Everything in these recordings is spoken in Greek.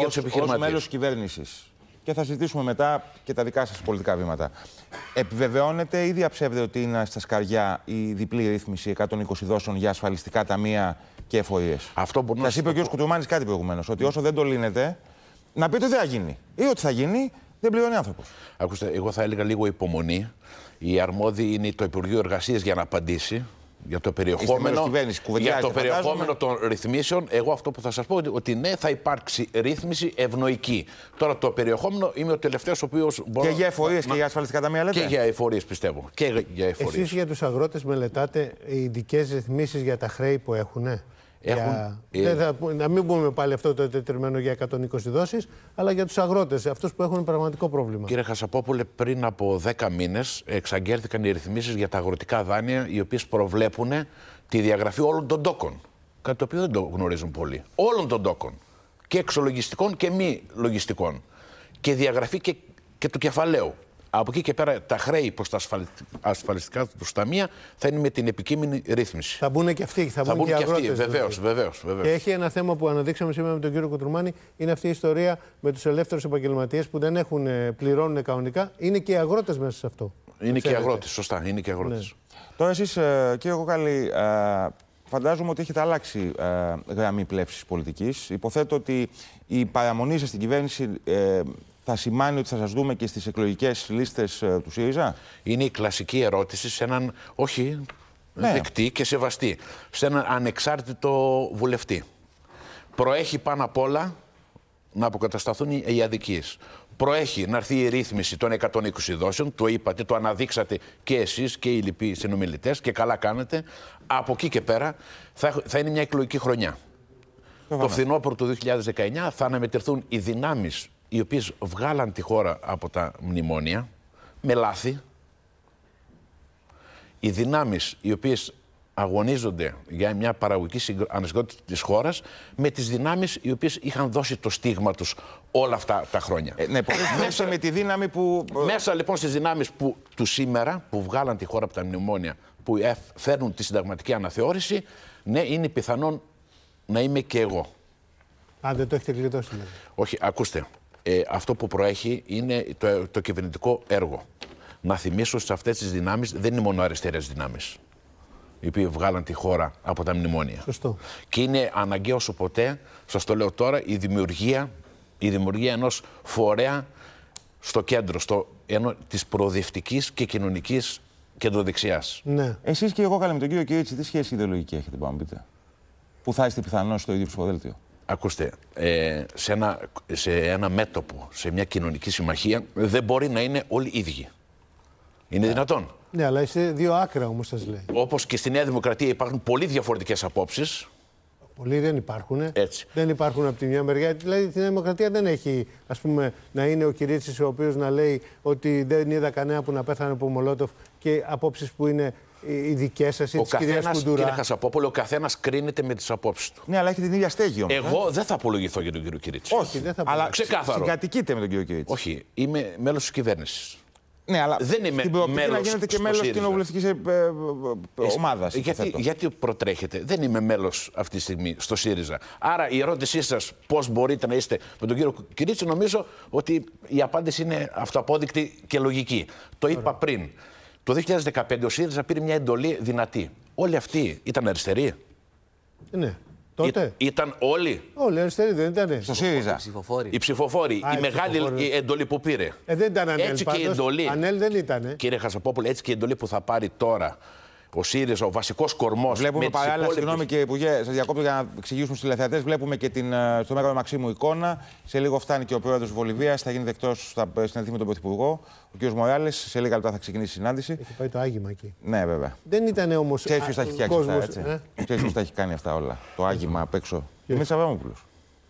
για μέλο τη Ως μέλος και θα συζητήσουμε μετά και τα δικά σας πολιτικά βήματα. Επιβεβαιώνεται ή διαψεύδεται ότι είναι στα σκαριά η διπλή ρύθμιση 120 δόσεων για ασφαλιστικά ταμεία και εφορίε. Αυτό μπορεί να Σας είπε ο κ. Κουτουμάνης κάτι προηγουμένως, ότι ναι. όσο δεν το λύνεται, να πείτε ότι δεν θα γίνει. Ή ότι θα γίνει, δεν πληρώνει άνθρωπος. Ακούστε, εγώ θα έλεγα λίγο υπομονή. η αρμόδιοι είναι το Υπουργείο Εργασίας για να απαντήσει για το περιεχόμενο, για το περιεχόμενο των ρυθμίσεων, εγώ αυτό που θα σας πω είναι ότι ναι, θα υπάρξει ρύθμιση ευνοϊκή. Τώρα το περιεχόμενο είμαι ο τελευταίος ο οποίος μπορεί. Και για εφορίες και για ασφαλιστικά ταμεία, λέτε. Και για εφορίες, πιστεύω. Και για εφορίες. Εσείς για τους αγρότες μελετάτε ειδικές ρυθμίσεις για τα χρέη που έχουν. Ε, δεν θα, να μην πούμε πάλι αυτό το τετριμένο για 120 δόσεις, αλλά για τους αγρότες, αυτούς που έχουν πραγματικό πρόβλημα. Κύριε Χασαπόπουλε, πριν από 10 μήνες εξαγγέλθηκαν οι ρυθμίσεις για τα αγροτικά δάνεια, οι οποίες προβλέπουν τη διαγραφή όλων των τόκων. Κάτι το οποίο δεν το γνωρίζουν πολλοί. Όλων των τόκων. Και εξολογιστικών και μη λογιστικών. Και διαγραφή και, και του κεφαλαίου. Από εκεί και πέρα τα χρέη προς τα ασφαλιστικά του ταμεία θα είναι με την επικείμενη ρύθμιση. Θα μπουν και αυτοί, θα, μπουν και, και αυτοί. Βεβαίω, δηλαδή. βεβαίως. Και έχει ένα θέμα που αναδείξαμε σήμερα με τον κύριο Κουτρουμάνη, είναι αυτή η ιστορία με τους ελεύθερους επαγγελματίες που δεν έχουν, ε, πληρώνουν κανονικά. Είναι και οι αγρότες μέσα σε αυτό. Είναι και οι αγρότες, σωστά. Είναι και οι αγρότες. Ναι. Τώρα εσείς, ε, κύριε Κοκάλη, ε, φαντάζομαι ότι έχετε αλλάξει γραμμή πλεύσης πολιτικής. Υποθέτω ότι η παραμονή σας στην κυβέρνηση θα σημάνει ότι θα σας δούμε και στις εκλογικές λίστες ε, του ΣΥΡΙΖΑ. Είναι η κλασική ερώτηση σε έναν, όχι ναι. δεκτή και σεβαστή, σε έναν ανεξάρτητο βουλευτή. Προέχει πάνω απ' όλα να αποκατασταθούν οι αδικίες. Προέχει να έρθει η ρύθμιση των 120 δόσεων, το είπατε, το αναδείξατε και εσείς και οι λοιποί συνομιλητές και καλά κάνετε. Από εκεί και πέρα θα, θα είναι μια εκλογική χρονιά. Το φθινόπωρο του 2019 θα αναμετρηθούν οι δυνάμεις οι οποίες βγάλαν τη χώρα από τα μνημόνια με λάθη. Οι δυνάμεις οι οποίες αγωνίζονται για μια παραγωγική ανασυγκρότητα της χώρας με τις δυνάμεις οι οποίες είχαν δώσει το στίγμα τους όλα αυτά τα χρόνια. Ε, ναι, μέσα με τη δύναμη που... Ε, μέσα λοιπόν στις δυνάμεις που, του σήμερα που βγάλαν τη χώρα από τα μνημόνια που φέρνουν τη συνταγματική αναθεώρηση ναι είναι πιθανόν να είμαι και εγώ. Αν δεν το έχετε κλειδώσει. Ναι. Όχι, ακούστε ε, αυτό που προέχει είναι το, το κυβερνητικό έργο. Να θυμίσω σε αυτές τις δυνάμεις δεν είναι μόνο αριστερές δυνάμεις, οι οποίοι βγάλαν τη χώρα από τα μνημόνια. Σωστό. Και είναι αναγκαίο όσο ποτέ, σας το λέω τώρα, η δημιουργία, η δημιουργία ενός φορέα στο κέντρο, στο, ενώ, της και κοινωνικής κεντροδεξιάς. Ναι. Εσείς και εγώ, καλά με τον κύριο Κυρίτσι, τι σχέση ιδεολογική έχετε, πάμε Που θα είστε πιθανώς στο ίδιο ψηφοδέλτιο. Ακούστε, ε, σε, ένα, σε ένα μέτωπο, σε μια κοινωνική συμμαχία, δεν μπορεί να είναι όλοι ίδιοι. Είναι ναι. δυνατόν. Ναι, αλλά είστε δύο άκρα όμως, σας λέει. Όπως και στη Νέα Δημοκρατία υπάρχουν πολύ διαφορετικές απόψεις. Πολλοί δεν υπάρχουν. Έτσι. Δεν υπάρχουν από τη μια μεριά. Δηλαδή, η Νέα Δημοκρατία δεν έχει, ας πούμε, να είναι ο Κυρίτσι ο οποίος να λέει ότι δεν είδα κανένα που να πέθανε από Μολότοφ και απόψεις που είναι ε, οι δικές σας ή της κυρίας Κουντούρα. Κύριε Χασαπόπολο, ο καθένας κρίνεται με τις απόψεις του. Ναι, αλλά έχει την ίδια στέγη όμως, Εγώ ε? δεν θα απολογηθώ για τον κύριο Κυρίτσι. Όχι, δεν θα απολογηθώ. Αλλά ξεκάθαρο. Συγκατοικείτε με τον κύριο Κυρίτσι. Όχι, είμαι μέλος της κυβέρνησης. Ναι, αλλά δεν είμαι μέλος. γίνετε και μέλο κοινοβουλευτικής ε, ε, ε ομάδας. Γιατί, γιατί προτρέχετε, δεν είμαι μέλος αυτή τη στιγμή στο ΣΥΡΙΖΑ. Άρα η ερώτησή σας, πώς μπορείτε να είστε με τον κύριο Κυρίτσι, νομίζω ότι η απάντηση είναι αυτοαπόδεικτη και λογική. Το είπα πριν. Το 2015 ο ΣΥΡΙΖΑ πήρε μια εντολή δυνατή. Όλοι αυτοί ήταν αριστεροί. Ναι. Τότε. ήταν όλοι. Όλοι αριστεροί δεν ήταν. Στο ΣΥΡΙΖΑ. Οι ψηφοφόροι. Οι, ψηφοφόροι. η μεγάλη εντολή που πήρε. Ε, δεν ήταν ανέλ, Έτσι εντολή. Ανέλ δεν ήταν. Κύριε Χασαπόπουλε, έτσι και η εντολή που θα πάρει τώρα ο ΣΥΡΙΖΑ, ο βασικός κορμός. Βλέπουμε παράλληλα, υπόλοιπες... συγγνώμη κύριε Υπουργέ, σα διακόπτω για να εξηγήσουμε στους τηλεθεατές. Βλέπουμε και την, ε, στο μέγαρο Μαξίμου εικόνα. Σε λίγο φτάνει και ο πρόεδρος της Βολιβίας, θα γίνει δεκτός, θα συναντηθεί με τον Πρωθυπουργό. Ο κ. Μοράλε, σε λίγα λεπτά θα ξεκινήσει η συνάντηση. Έχει πάει το άγημα εκεί. Ναι, βέβαια. Δεν ήταν όμως. Ξέρεις ποιος τα έχει φτιάξει κόσμος, αυτά, έτσι. Ε? Ξέρεις τα έχει κάνει αυτά όλα. Το άγημα απ' έξω. Εμείς Αβραμόπουλος.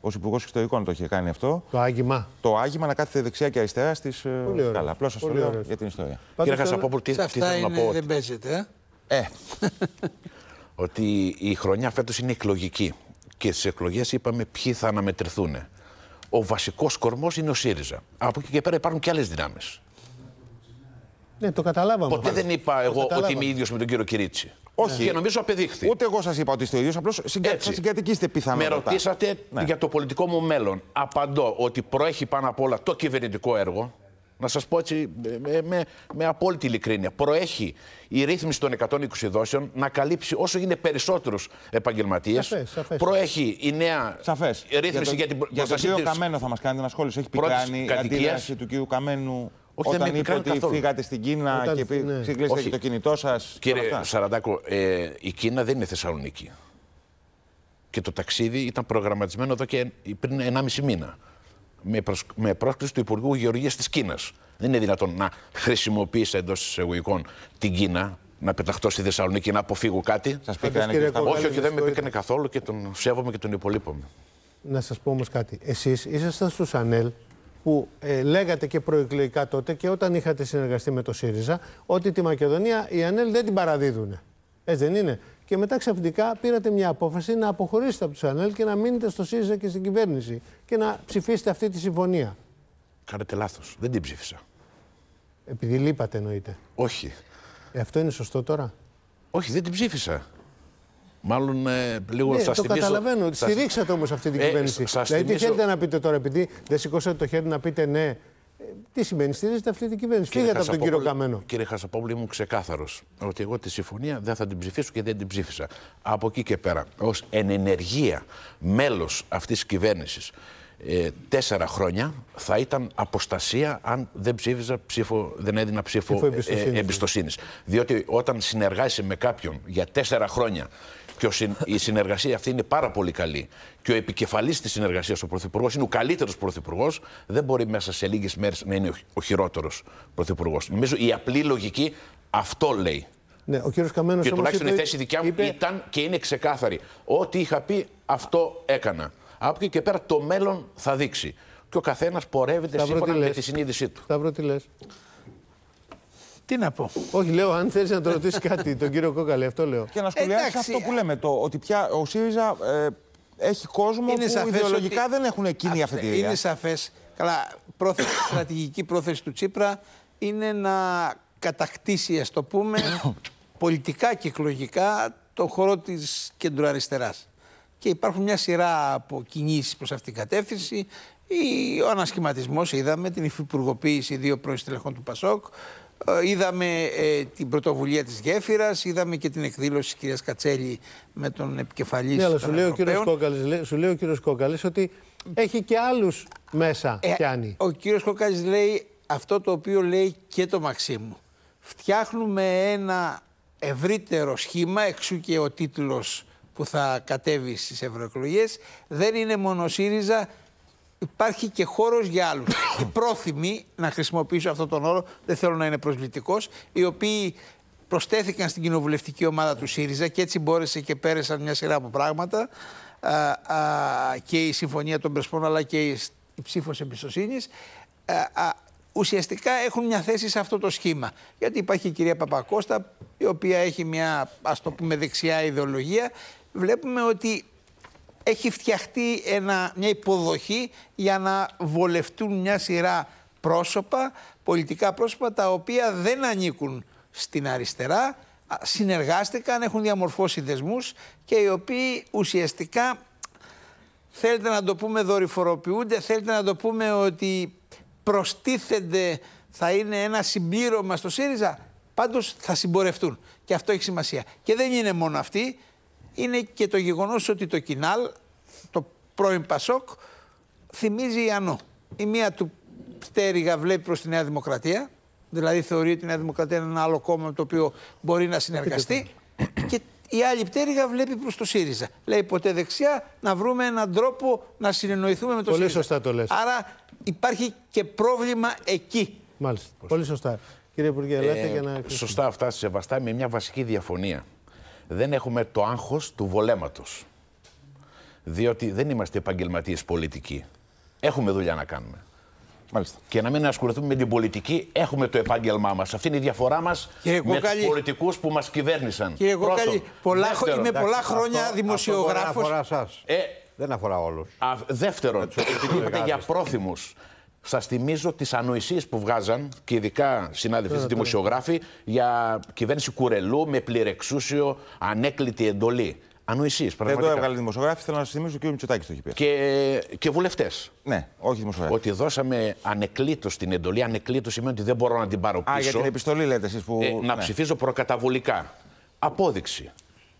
Ως Υπουργός Εξωτερικών το είχε κάνει αυτό. Το άγημα. Το άγημα να κάθεται δεξιά και αριστερά στις. Ε, καλά. Απλώς σας το λέω για την ιστορία. Κύριε Χασαπόπουλο, τι θέλω να πω. Δεν παίζεται. Ε? Ε, ότι η χρονιά φέτος είναι εκλογική και στις εκλογές είπαμε ποιοι θα αναμετρηθούν. Ο βασικός κορμός είναι ο ΣΥΡΙΖΑ. Από εκεί και πέρα υπάρχουν και άλλες δυνάμεις. Ναι, το καταλάβαμε. Ποτέ δεν είπα εγώ ότι είμαι ίδιος με τον κύριο Κυρίτσι. Όχι. Και νομίζω απεδείχθη. Ούτε εγώ σας είπα ότι είστε ο ίδιος, απλώς συγκατοικήσετε πιθανότατα. Με ρωτήσατε ναι. για το πολιτικό μου μέλλον. Απαντώ ότι προέχει πάνω απ' όλα το κυβερνητικό έργο. Να σας πω έτσι με, με, με απόλυτη ειλικρίνεια. Προέχει η ρύθμιση των 120 δόσεων να καλύψει όσο γίνεται περισσότερους επαγγελματίες. Προέχει η νέα σαφές. ρύθμιση για, το, για την προστασία. Για τον κύριο Καμένο θα μας κάνει ένα σχόλιο. Έχει πικράνει η αντίδραση του κύριου Καμένου όχι, όταν είπε ότι καθόλου. φύγατε στην Κίνα και ναι. και το κινητό σας. Κύριε Σαραντάκο, ε, η Κίνα δεν είναι Θεσσαλονίκη. Και το ταξίδι ήταν προγραμματισμένο εδώ και πριν 1,5 μήνα με, πρόσκληση του Υπουργού Γεωργίας της Κίνας. Δεν είναι δυνατόν να χρησιμοποιήσει εντός εισαγωγικών την Κίνα, να πεταχτώ στη Θεσσαλονίκη να αποφύγω κάτι. Σας και Όχι, όχι, δεν με πήγανε καθόλου και τον σέβομαι και τον υπολείπομαι. Να σας πω όμως κάτι. Εσείς ήσασταν στου Ανέλ που ε, λέγατε και προεκλογικά τότε και όταν είχατε συνεργαστεί με το ΣΥΡΙΖΑ ότι τη Μακεδονία οι Ανέλ δεν την παραδίδουν. Έτσι δεν είναι και μετά ξαφνικά πήρατε μια απόφαση να αποχωρήσετε από του ΑΝΕΛ και να μείνετε στο ΣΥΡΙΖΑ και στην κυβέρνηση και να ψηφίσετε αυτή τη συμφωνία. Κάνετε λάθος. Δεν την ψήφισα. Επειδή λείπατε, εννοείται. Όχι. Ε, αυτό είναι σωστό τώρα. Όχι, δεν την ψήφισα. Μάλλον ε, λίγο ναι, θυμίσω. το θυμίσω... καταλαβαίνω. Στηρίξατε όμως αυτή την ε, κυβέρνηση. Σας δηλαδή, τι θέλετε να πείτε τώρα, επειδή δεν σηκώσατε το χέρι να πείτε ναι τι σημαίνει, στήριζεται αυτή την κυβέρνηση. Φύγατε από τον κύριο Καμένο. Κύριε Χασαπόπουλη, ήμουν ξεκάθαρος ότι εγώ τη συμφωνία δεν θα την ψηφίσω και δεν την ψήφισα. Από εκεί και πέρα, ως ενεργεία μέλος αυτής της κυβέρνησης ε, τέσσερα χρόνια θα ήταν αποστασία αν δεν ψήφιζα δεν έδινα ψήφο, εμπιστοσύνης. Ε, ε, εμπιστοσύνης. Διότι όταν συνεργάζεσαι με κάποιον για τέσσερα χρόνια και η συνεργασία αυτή είναι πάρα πολύ καλή. Και ο επικεφαλής της συνεργασίας, ο Πρωθυπουργός, είναι ο καλύτερος Πρωθυπουργός. Δεν μπορεί μέσα σε λίγες μέρες να είναι ο χειρότερος Πρωθυπουργός. Νομίζω η απλή λογική αυτό λέει. Ναι, ο κύριος Καμένος και τουλάχιστον είπε, η θέση δικιά μου ήταν και είναι ξεκάθαρη. Ό,τι είχα πει, αυτό έκανα. Από εκεί και πέρα το μέλλον θα δείξει. Και ο καθένας πορεύεται σύμφωνα με τη συνείδησή του. Σταύρο, τι λες. Τι να πω. Όχι, λέω, αν θέλεις να το ρωτήσεις κάτι, τον κύριο Κόκαλη, αυτό λέω. Και να σχολιάσεις αυτό που λέμε, το, ότι πια ο ΣΥΡΙΖΑ ε, έχει κόσμο είναι που ιδεολογικά ότι... δεν έχουν εκείνη τη Είναι σαφές. Καλά, πρόθεση, στρατηγική πρόθεση του Τσίπρα είναι να κατακτήσει, ας το πούμε, πολιτικά και εκλογικά το χώρο της κεντροαριστεράς. Και υπάρχουν μια σειρά από κινήσεις προς αυτήν την κατεύθυνση. Ο ανασχηματισμός, είδαμε την υφυπουργοποίηση δύο πρώην του Πασόκ. Ε, είδαμε ε, την πρωτοβουλία της γέφυρας, είδαμε και την εκδήλωση της κυρίας Κατσέλη με τον επικεφαλής Ναι, αλλά σου λέει, Κόκαλης, σου λέει ο κύριος Κόκαλης ότι έχει και άλλους μέσα ε, πιάνει. Ο κύριος Κόκαλης λέει αυτό το οποίο λέει και το Μαξίμου. Φτιάχνουμε ένα ευρύτερο σχήμα, εξού και ο τίτλος που θα κατέβει στις ευρωεκλογές. Δεν είναι μόνο ΣΥΡΙΖΑ, υπάρχει και χώρος για άλλους. Οι πρόθυμοι, να χρησιμοποιήσω αυτόν τον όρο, δεν θέλω να είναι προσβλητικός, οι οποίοι προστέθηκαν στην κοινοβουλευτική ομάδα του ΣΥΡΙΖΑ και έτσι μπόρεσε και πέρασαν μια σειρά από πράγματα α, α, και η συμφωνία των Πρεσπών αλλά και η, η ψήφος εμπιστοσύνης ουσιαστικά έχουν μια θέση σε αυτό το σχήμα. Γιατί υπάρχει η κυρία Παπακώστα η οποία έχει μια ας το πούμε δεξιά ιδεολογία βλέπουμε ότι έχει φτιαχτεί ένα, μια υποδοχή για να βολευτούν μια σειρά πρόσωπα, πολιτικά πρόσωπα τα οποία δεν ανήκουν στην αριστερά, συνεργάστηκαν, έχουν διαμορφώσει δεσμούς και οι οποίοι ουσιαστικά θέλετε να το πούμε δορυφοροποιούνται, θέλετε να το πούμε ότι προστίθενται, θα είναι ένα συμπλήρωμα στο ΣΥΡΙΖΑ, πάντως θα συμπορευτούν και αυτό έχει σημασία. Και δεν είναι μόνο αυτοί, είναι και το γεγονός ότι το Κινάλ, το πρώην Πασόκ, θυμίζει Ιαννό. Η μία του πτέρυγα βλέπει προς τη Νέα Δημοκρατία, δηλαδή θεωρεί ότι η Νέα Δημοκρατία είναι ένα άλλο κόμμα το οποίο μπορεί να συνεργαστεί και η άλλη πτέρυγα βλέπει προς το ΣΥΡΙΖΑ. Λέει ποτέ δεξιά να βρούμε έναν τρόπο να συνεννοηθούμε με το Πολύ ΣΥΡΙΖΑ. Πολύ σωστά το λες. Άρα υπάρχει και πρόβλημα εκεί. Μάλιστα. Πολύ σωστά. Κύριε Υπουργέ, ελάτε ε, για να... Σωστά αυτά σεβαστά με μια βασική διαφωνία δεν έχουμε το άγχος του βολέματος. Διότι δεν είμαστε επαγγελματίες πολιτικοί. Έχουμε δουλειά να κάνουμε. Μάλιστα. Και να μην ασχοληθούμε με την πολιτική, έχουμε το επάγγελμά μας. Αυτή είναι η διαφορά μας με τους πολιτικούς που μας κυβέρνησαν. Κύριε πολλά, είμαι πολλά χρόνια δημοσιογράφο. Δεν αφορά σας Ε, δεν αφορά όλους. Δεύτερον, επειδή είπατε για πρόθυμους. Σας θυμίζω τις ανοησίες που βγάζαν και ειδικά συνάδελφοι δημοσιογράφοι για κυβέρνηση Κουρελού με πληρεξούσιο ανέκλητη εντολή. Ανοησίες, πραγματικά. Δεν το έβγαλε δημοσιογράφη, θέλω να σας θυμίσω και ο Μητσοτάκης το έχει πει. Και, και βουλευτές. Ναι, όχι δημοσιογράφοι. Ότι δώσαμε ανεκλήτως την εντολή. Ανεκλήτως σημαίνει ότι δεν μπορώ να την πάρω πίσω. για την επιστολή λέτε εσείς που. Ε, να ναι. ψηφίζω προκαταβολικά. Απόδειξη.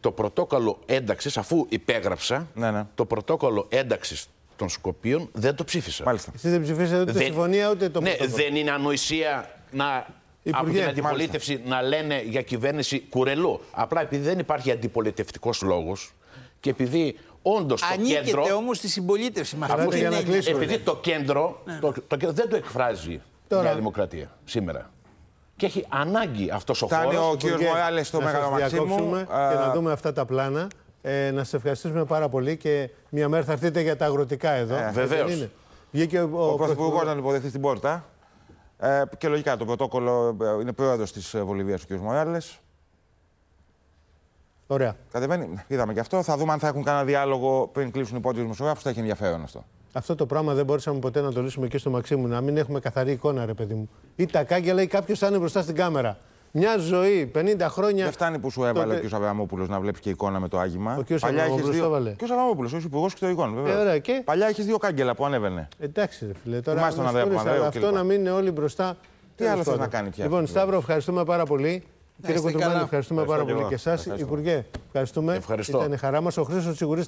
Το πρωτόκολλο ένταξης, αφού υπέγραψα, ναι, ναι. το πρωτόκολλο ένταξης των Σκοπίων δεν το ψήφισαν. Μάλιστα. Εσείς δεν ψηφίσατε ούτε συμφωνία ούτε το ναι, Δεν είναι ανοησία να Υπουργέ, από την αντιπολίτευση να λένε για κυβέρνηση κουρελού. Απλά επειδή δεν υπάρχει αντιπολιτευτικός λόγος και επειδή όντως ναι. το κέντρο. Ανήκεται όμως στη συμπολίτευση μας. Επειδή το κέντρο, το, το δεν το εκφράζει Τώρα... μια Δημοκρατία σήμερα. Και έχει ανάγκη αυτός ο χώρο. Φτάνει ο κ. Μοράλε στο Μεγάλο Μαξίμου. Και να δούμε αυτά τα πλάνα. Ε, να σας ευχαριστήσουμε πάρα πολύ και μια μέρα θα έρθετε για τα αγροτικά εδώ. Ε, Βεβαίω. Βγήκε ο, ο, ο Πρωθυπουργός να υποδεχθεί στην πόρτα. Ε, και λογικά το πρωτόκολλο ε, είναι πρόεδρος της ε, Βολιβίας ο κ. Μοράλε. Ωραία. Κατεβαίνει. Είδαμε και αυτό. Θα δούμε αν θα έχουν κανένα διάλογο πριν κλείσουν οι πόντιους δημοσιογράφους. Θα έχει ενδιαφέρον αυτό. Αυτό το πράγμα δεν μπορούσαμε ποτέ να το λύσουμε και στο μου, Να μην έχουμε καθαρή εικόνα, ρε παιδί μου. Ή τα κάγκελα ή κάποιος θα είναι μπροστά στην κάμερα. Μια ζωή, 50 χρόνια. Δεν φτάνει που σου έβαλε τότε... ο κ. Αβραμόπουλο να βλέπεις και εικόνα με το άγημα. Ο κ. Αβραμόπουλο το έβαλε. Ο κ. Αβραμόπουλο, ο υπουργός και βέβαια. Ε, και... Παλιά έχεις δύο κάγκελα που ανέβαινε. Εντάξει, ρε φίλε. Τώρα Αυτό να μην είναι όλοι μπροστά. Τι άλλο θες να κάνει πια. Λοιπόν, Σταύρο, ευχαριστούμε πάρα πολύ. Κύριε Κουτουμάνη, ευχαριστούμε πάρα πολύ και εσά. Υπουργέ, ευχαριστούμε. Ήταν χαρά μας. Ο Χρήσο Τσιγουρή